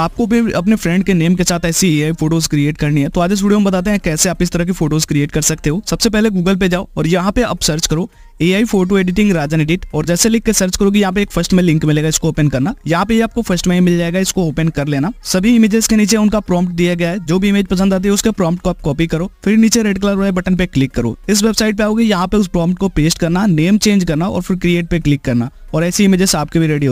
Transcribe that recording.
आपको भी अपने फ्रेंड के नेम के साथ ऐसी ही फोटोज क्रिएट करनी है तो आज इस वीडियो में बताते हैं कैसे आप इस तरह की फोटोज क्रिएट कर सकते हो सबसे पहले गूगल पे जाओ और यहाँ पे आप सर्च करो ए आई फोटो एडिटिंग राजन एडिट और जैसे लिख के सर्च करोगे यहाँ पे एक फर्स्ट में लिंक मिलेगा इसको ओपन करना यहाँ पे आपको फर्स्ट में ही मिल जाएगा इसको ओपन कर लेना सभी इमेजेस के नीचे उनका प्रॉम्प्ट दिया गया है जो भी इमेज पसंद आती है उसके प्रॉम्प्ट को आप कॉपी करो फिर नीचे रेड कलर वाले बटन पे क्लिक करो इस वेबसाइट पे आओगे यहाँ पे उस प्रॉम्प्ट को पेस्ट करना नेम चेंज करना और फिर क्रिएट पे क्लिक करना और ऐसी इमेजेस आपके भी रेडी